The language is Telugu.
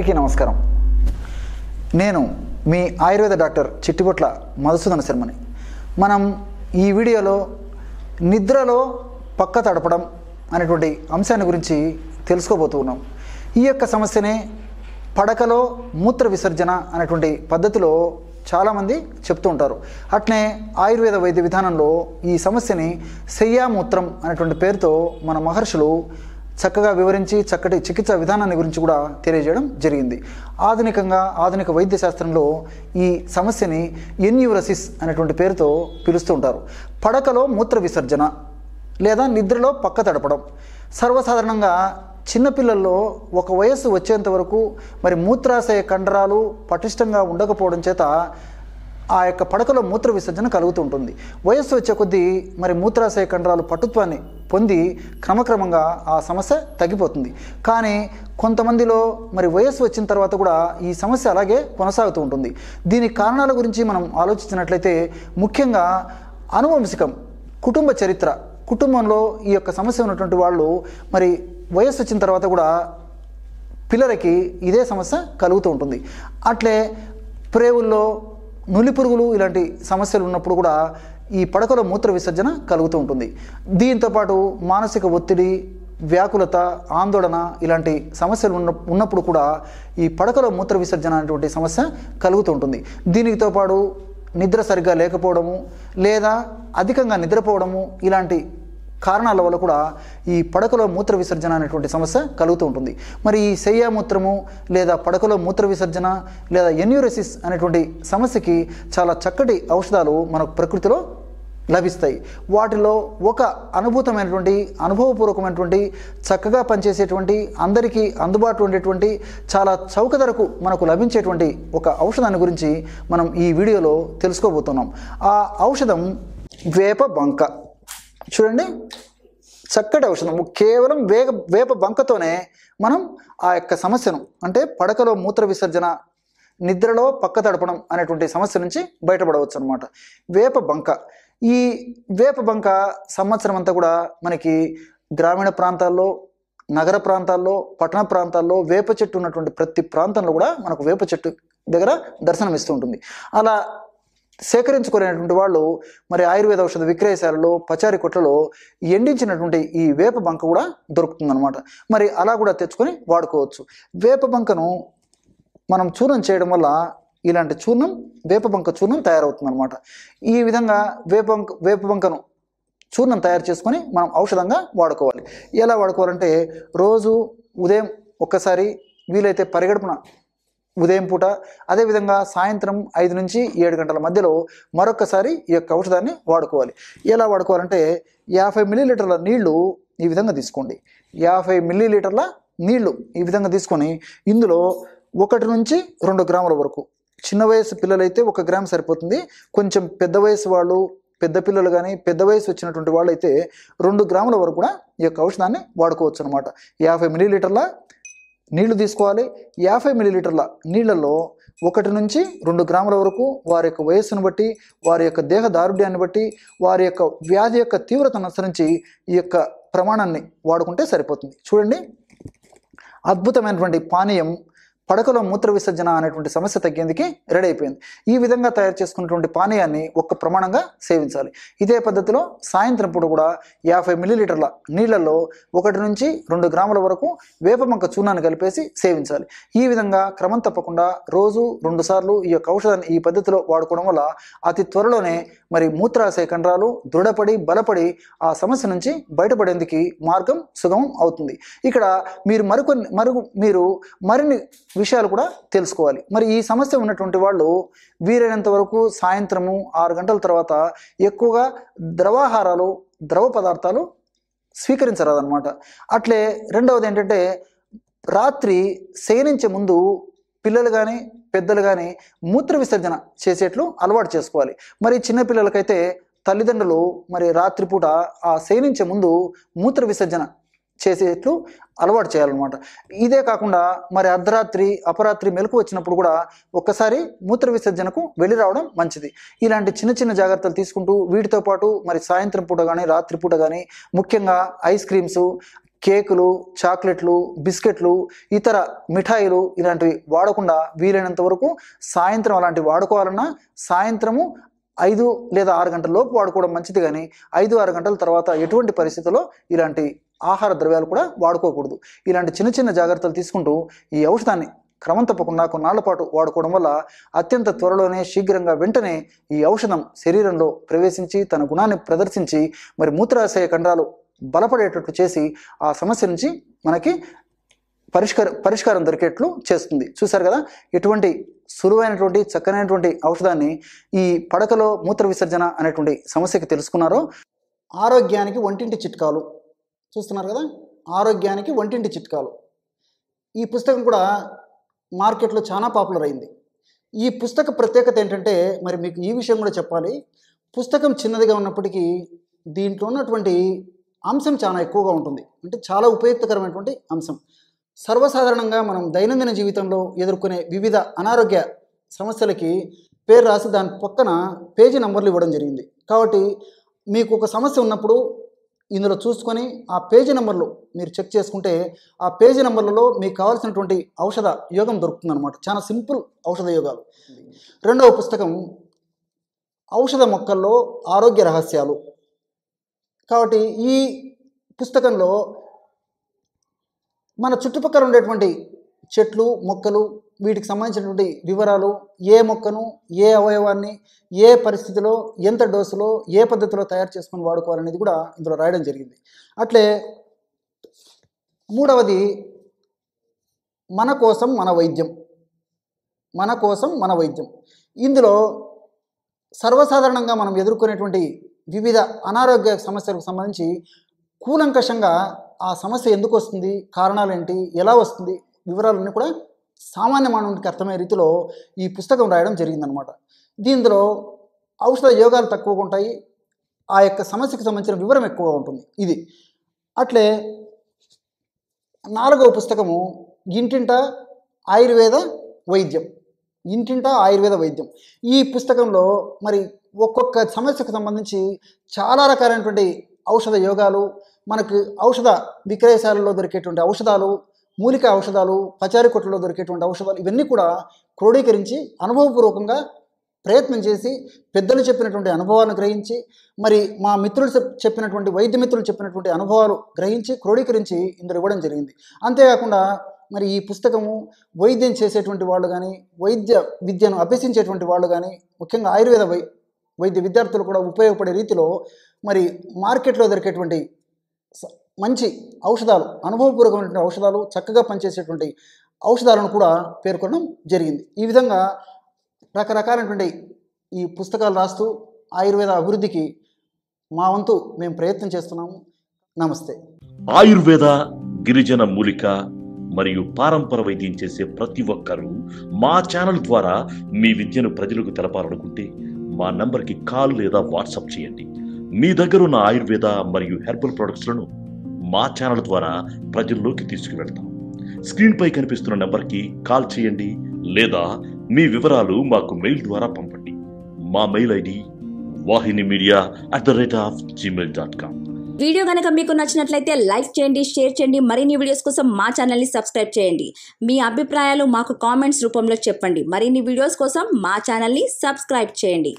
అందరికీ నమస్కారం నేను మీ ఆయుర్వేద డాక్టర్ చిట్టిపొట్ల మధుసూదన శర్మని మనం ఈ వీడియోలో నిద్రలో పక్క తడపడం అనేటువంటి అంశాన్ని గురించి తెలుసుకోబోతున్నాం ఈ యొక్క సమస్యనే పడకలో మూత్ర విసర్జన అనేటువంటి పద్ధతిలో చాలామంది చెప్తూ ఉంటారు అట్నే ఆయుర్వేద వైద్య విధానంలో ఈ సమస్యని శయ్యామూత్రం అనేటువంటి పేరుతో మన మహర్షులు చక్కగా వివరించి చక్కటి చికిత్స విధానాన్ని గురించి కూడా తెలియజేయడం జరిగింది ఆధునికంగా ఆధునిక వైద్య శాస్త్రంలో ఈ సమస్యని ఎన్యూరసిస్ అనేటువంటి పేరుతో పిలుస్తూ ఉంటారు పడకలో మూత్ర విసర్జన లేదా నిద్రలో పక్క తడపడం సర్వసాధారణంగా చిన్నపిల్లల్లో ఒక వయస్సు వచ్చేంత వరకు మరి మూత్రాశయ కండరాలు పటిష్టంగా ఉండకపోవడం చేత ఆ యొక్క పడకలో మూత్ర విసర్జన కలుగుతుంటుంది వయస్సు వచ్చే కొద్దీ మరి మూత్రాశయ కండరాలు పటుత్వాన్ని పొంది క్రమక్రమంగా ఆ సమస్య తగ్గిపోతుంది కానీ కొంతమందిలో మరి వయస్సు వచ్చిన తర్వాత కూడా ఈ సమస్య అలాగే కొనసాగుతూ ఉంటుంది దీని కారణాల గురించి మనం ఆలోచించినట్లయితే ముఖ్యంగా అనువంశికం కుటుంబ చరిత్ర కుటుంబంలో ఈ యొక్క సమస్య ఉన్నటువంటి వాళ్ళు మరి వయస్సు వచ్చిన తర్వాత కూడా పిల్లలకి ఇదే సమస్య కలుగుతూ ఉంటుంది అట్లే ప్రేవుల్లో నులి పురుగులు ఇలాంటి సమస్యలు ఉన్నప్పుడు కూడా ఈ పడకలో మూత్ర విసర్జన కలుగుతూ ఉంటుంది దీంతోపాటు మానసిక ఒత్తిడి వ్యాకులత ఆందోళన ఇలాంటి సమస్యలు ఉన్న ఉన్నప్పుడు కూడా ఈ పడకలో మూత్ర విసర్జన అనేటువంటి సమస్య కలుగుతూ ఉంటుంది దీనితో పాటు నిద్ర సరిగ్గా లేకపోవడము లేదా అధికంగా నిద్రపోవడము ఇలాంటి కారణాల వల్ల కూడా ఈ పడకలో మూత్ర విసర్జన అనేటువంటి సమస్య కలుగుతూ ఉంటుంది మరి ఈ శయ్యామూత్రము లేదా పడకలో మూత్ర విసర్జన లేదా ఎన్యూరసిస్ అనేటువంటి సమస్యకి చాలా చక్కటి ఔషధాలు మనకు ప్రకృతిలో లభిస్తాయి వాటిలో ఒక అనుభూతమైనటువంటి అనుభవపూర్వకమైనటువంటి చక్కగా పనిచేసేటువంటి అందరికీ అందుబాటులో ఉండేటువంటి చాలా చౌక ధరకు మనకు లభించేటువంటి ఒక ఔషధాన్ని గురించి మనం ఈ వీడియోలో తెలుసుకోబోతున్నాం ఆ ఔషధం వేప బంక చూడండి చక్కటి ఔషధం కేవలం వేగ వేప బంకతోనే మనం ఆ యొక్క సమస్యను అంటే పడకలో మూత్ర విసర్జన నిద్రలో పక్క తడపడం అనేటువంటి సమస్య నుంచి బయటపడవచ్చు అనమాట వేప బంక ఈ వేప బంక సంవత్సరం అంతా కూడా మనకి గ్రామీణ ప్రాంతాల్లో నగర ప్రాంతాల్లో పట్టణ ప్రాంతాల్లో వేప చెట్టు ఉన్నటువంటి ప్రతి ప్రాంతంలో కూడా మనకు వేప చెట్టు దగ్గర దర్శనం ఇస్తూ ఉంటుంది అలా సేకరించుకునేటువంటి వాళ్ళు మరి ఆయుర్వేద ఔషధ విక్రయశాలలో పచారి కొట్లలో ఎండించినటువంటి ఈ వేప బంక కూడా దొరుకుతుందనమాట మరి అలా కూడా తెచ్చుకొని వాడుకోవచ్చు వేప బంకను మనం చూర్ణం చేయడం వల్ల ఇలాంటి చూర్ణం వేప బంక చూర్ణం తయారవుతుందనమాట ఈ విధంగా వేప వేప బంకను చూర్ణం తయారు చేసుకొని మనం ఔషధంగా వాడుకోవాలి ఎలా వాడుకోవాలంటే రోజు ఉదయం ఒక్కసారి వీలైతే పరిగడపన ఉదయం పూట అదేవిధంగా సాయంత్రం ఐదు నుంచి ఏడు గంటల మధ్యలో మరొకసారి ఈ యొక్క ఔషధాన్ని వాడుకోవాలి ఎలా వాడుకోవాలంటే యాభై మిల్లీలీటర్ల నీళ్లు ఈ విధంగా తీసుకోండి యాభై మిల్లీలీటర్ల నీళ్లు ఈ విధంగా తీసుకొని ఇందులో ఒకటి నుంచి రెండు గ్రాముల వరకు చిన్న వయసు పిల్లలైతే ఒక గ్రామ్ సరిపోతుంది కొంచెం పెద్ద వయసు వాళ్ళు పెద్ద పిల్లలు కానీ పెద్ద వయసు వచ్చినటువంటి వాళ్ళైతే రెండు గ్రాముల వరకు కూడా ఈ యొక్క ఔషధాన్ని వాడుకోవచ్చు అనమాట యాభై మిల్లీలీటర్ల నీళ్లు తీసుకోవాలి యాభై మిల్లీలీటర్ల నీళ్లలో ఒకటి నుంచి రెండు గ్రాముల వరకు వారి యొక్క వయస్సును బట్టి వారి యొక్క దేహ దారుఢ్యాన్ని బట్టి వారి యొక్క వ్యాధి యొక్క తీవ్రతను అనుసరించి ఈ యొక్క ప్రమాణాన్ని వాడుకుంటే సరిపోతుంది చూడండి అద్భుతమైనటువంటి పానీయం పడకలో మూత్ర విసర్జన అనేటువంటి సమస్య తగ్గేందుకు రెడీ అయిపోయింది ఈ విధంగా తయారు చేసుకున్నటువంటి పానీయాన్ని ఒక్క ప్రమాణంగా సేవించాలి ఇదే పద్ధతిలో సాయంత్రం పూట కూడా యాభై మిల్లీలీటర్ల నీళ్లలో ఒకటి నుంచి రెండు గ్రాముల వరకు వేపమంక చూర్ణాన్ని కలిపేసి సేవించాలి ఈ విధంగా క్రమం తప్పకుండా రోజు రెండు సార్లు ఈ యొక్క ఔషధాన్ని ఈ పద్ధతిలో వాడుకోవడం వల్ల అతి త్వరలోనే మరి మూత్రాశయ కండరాలు దృఢపడి బలపడి ఆ సమస్య నుంచి బయటపడేందుకు మార్గం సుగమం అవుతుంది ఇక్కడ మీరు మరికొన్ని మరుగు మీరు మరిన్ని విషయాలు కూడా తెలుసుకోవాలి మరి ఈ సమస్య ఉన్నటువంటి వాళ్ళు వీరైనంత వరకు సాయంత్రము ఆరు గంటల తర్వాత ఎక్కువగా ద్రవాహారాలు ద్రవ పదార్థాలు స్వీకరించరాదనమాట అట్లే రెండవది ఏంటంటే రాత్రి శయనించే ముందు పిల్లలు కానీ పెద్దలు కానీ మూత్ర విసర్జన చేసేట్లు అలవాటు చేసుకోవాలి మరి చిన్నపిల్లలకైతే తల్లిదండ్రులు మరి రాత్రిపూట ఆ శయనించే ముందు మూత్ర విసర్జన చేసేట్లు అలవాటు చేయాలన్నమాట ఇదే కాకుండా మరి అర్ధరాత్రి అపరాత్రి మెలకు వచ్చినప్పుడు కూడా ఒక్కసారి మూత్ర విసర్జనకు వెళ్ళి రావడం మంచిది ఇలాంటి చిన్న చిన్న జాగ్రత్తలు తీసుకుంటూ వీటితో పాటు మరి సాయంత్రం పూట కానీ రాత్రి పూట కానీ ముఖ్యంగా ఐస్ క్రీమ్స్ కేకులు చాక్లెట్లు బిస్కెట్లు ఇతర మిఠాయిలు ఇలాంటివి వాడకుండా వీలైనంత వరకు సాయంత్రం అలాంటివి వాడుకోవాలన్నా సాయంత్రము ఐదు లేదా ఆరు గంటల లోపు వాడుకోవడం మంచిది కానీ ఐదు ఆరు గంటల తర్వాత ఎటువంటి పరిస్థితుల్లో ఇలాంటి ఆహార ద్రవ్యాలు కూడా వాడుకోకూడదు ఇలాంటి చిన్న చిన్న జాగ్రత్తలు తీసుకుంటూ ఈ ఔషధాన్ని క్రమం తప్పకుండా కొన్నాళ్ల పాటు వాడుకోవడం వల్ల అత్యంత త్వరలోనే శీఘ్రంగా వెంటనే ఈ ఔషధం శరీరంలో ప్రవేశించి తన గుణాన్ని ప్రదర్శించి మరి మూత్రాశయ కండరాలు బలపడేటట్లు చేసి ఆ సమస్య నుంచి మనకి పరిష్కార పరిష్కారం దొరికేట్లు చేస్తుంది చూశారు కదా ఇటువంటి సులువైనటువంటి చక్కనైనటువంటి ఔషధాన్ని ఈ పడకలో మూత్ర విసర్జన అనేటువంటి సమస్యకి తెలుసుకున్నారో ఆరోగ్యానికి వంటింటి చిట్కాలు చూస్తున్నారు కదా ఆరోగ్యానికి వంటింటి చిట్కాలు ఈ పుస్తకం కూడా మార్కెట్లో చాలా పాపులర్ అయింది ఈ పుస్తక ప్రత్యేకత ఏంటంటే మరి మీకు ఈ విషయం కూడా చెప్పాలి పుస్తకం చిన్నదిగా ఉన్నప్పటికీ దీంట్లో ఉన్నటువంటి అంశం చాలా ఎక్కువగా ఉంటుంది అంటే చాలా ఉపయుక్తకరమైనటువంటి అంశం సర్వసాధారణంగా మనం దైనందిన జీవితంలో ఎదుర్కొనే వివిధ అనారోగ్య సమస్యలకి పేరు రాసి దాని పక్కన పేజీ నంబర్లు ఇవ్వడం జరిగింది కాబట్టి మీకు ఒక సమస్య ఉన్నప్పుడు ఇందులో చూసుకొని ఆ పేజీ నెంబర్లు మీరు చెక్ చేసుకుంటే ఆ పేజీ నెంబర్లలో మీకు కావాల్సినటువంటి ఔషధ యోగం దొరుకుతుంది అనమాట చాలా సింపుల్ ఔషధ యోగాలు రెండవ పుస్తకం ఔషధ మొక్కల్లో ఆరోగ్య రహస్యాలు కాబట్టి ఈ పుస్తకంలో మన చుట్టుపక్కల ఉండేటువంటి చెట్లు మొక్కలు వీటికి సంబంధించినటువంటి వివరాలు ఏ మొక్కను ఏ అవయవాన్ని ఏ పరిస్థితిలో ఎంత డోసులో ఏ పద్ధతిలో తయారు చేసుకొని వాడుకోవాలనేది కూడా ఇందులో రాయడం జరిగింది అట్లే మూడవది మన కోసం మన వైద్యం మన కోసం మన వైద్యం ఇందులో సర్వసాధారణంగా మనం ఎదుర్కొనేటువంటి వివిధ అనారోగ్య సమస్యలకు సంబంధించి కూలంకషంగా ఆ సమస్య ఎందుకు వస్తుంది కారణాలేంటి ఎలా వస్తుంది వివరాలన్నీ కూడా సామాన్య మానవునికి అర్థమయ్యే రీతిలో ఈ పుస్తకం రాయడం జరిగిందనమాట దీంట్లో ఔషధ యోగాలు తక్కువగా ఉంటాయి ఆ యొక్క సమస్యకు సంబంధించిన వివరం ఎక్కువగా ఉంటుంది ఇది అట్లే నాలుగవ పుస్తకము ఇంటింట ఆయుర్వేద వైద్యం ఇంటింట ఆయుర్వేద వైద్యం ఈ పుస్తకంలో మరి ఒక్కొక్క సమస్యకు సంబంధించి చాలా రకాలైనటువంటి ఔషధ యోగాలు మనకు ఔషధ విక్రయశాలలో దొరికేటువంటి ఔషధాలు మూలిక ఔషధాలు పచారీ కొట్టలో దొరికేటువంటి ఔషధాలు ఇవన్నీ కూడా క్రోడీకరించి అనుభవపూర్వకంగా ప్రయత్నం చేసి పెద్దలు చెప్పినటువంటి అనుభవాలను గ్రహించి మరి మా మిత్రులు చెప్పినటువంటి వైద్య మిత్రులు చెప్పినటువంటి అనుభవాలు గ్రహించి క్రోడీకరించి ఇందులో ఇవ్వడం జరిగింది అంతేకాకుండా మరి ఈ పుస్తకము వైద్యం చేసేటువంటి వాళ్ళు కానీ వైద్య విద్యను అభ్యసించేటువంటి వాళ్ళు కానీ ముఖ్యంగా ఆయుర్వేద వై వైద్య విద్యార్థులు కూడా ఉపయోగపడే రీతిలో మరి మార్కెట్లో దొరికేటువంటి మంచి ఔషధాలు అనుభవపూర్వకమైనటువంటి ఔషధాలు చక్కగా పనిచేసేటువంటి ఔషధాలను కూడా పేర్కొనడం జరిగింది ఈ విధంగా రకరకాలైనటువంటి ఈ పుస్తకాలు రాస్తూ ఆయుర్వేద అభివృద్ధికి మా వంతు మేము ప్రయత్నం చేస్తున్నాము నమస్తే ఆయుర్వేద గిరిజన మూలిక మరియు పారంపర వైద్యం చేసే ప్రతి ఒక్కరూ మా ఛానల్ ద్వారా మీ విద్యను ప్రజలకు తెలపాలనుకుంటే మా నంబర్కి కాల్ లేదా వాట్సాప్ చేయండి మీ దగ్గర ఉన్న ఆయుర్వేద మరియు హెర్బల్ ప్రొడక్ట్స్లను మా ఛానల్ ద్వారా ప్రజల్లోకి తీసుకువెళ్తాం స్క్రీన్పై కనిపిస్తున్న నెంబర్కి కాల్ చేయండి లేదా మీ వివరాలు మాకు మెయిల్ ద్వారా పంపండి మా mail ID Vahini media at the rate of Gmail dot com video కనుక మీకు నచ్చినట్లయితే లైక్ చేయండి షేర్ చేయండి మరిన్ని వీడియోస్ కోసం మా ఛానల్ని సబ్స్క్రైబ్ చేయండి మీ అభిప్రాయాలు మాకు కామెంట్స్ రూపంలో చెప్పండి మరిన్ని వీడియోస్ కోసం మా ఛానల్ని సబ్స్క్రైబ్ చేయండి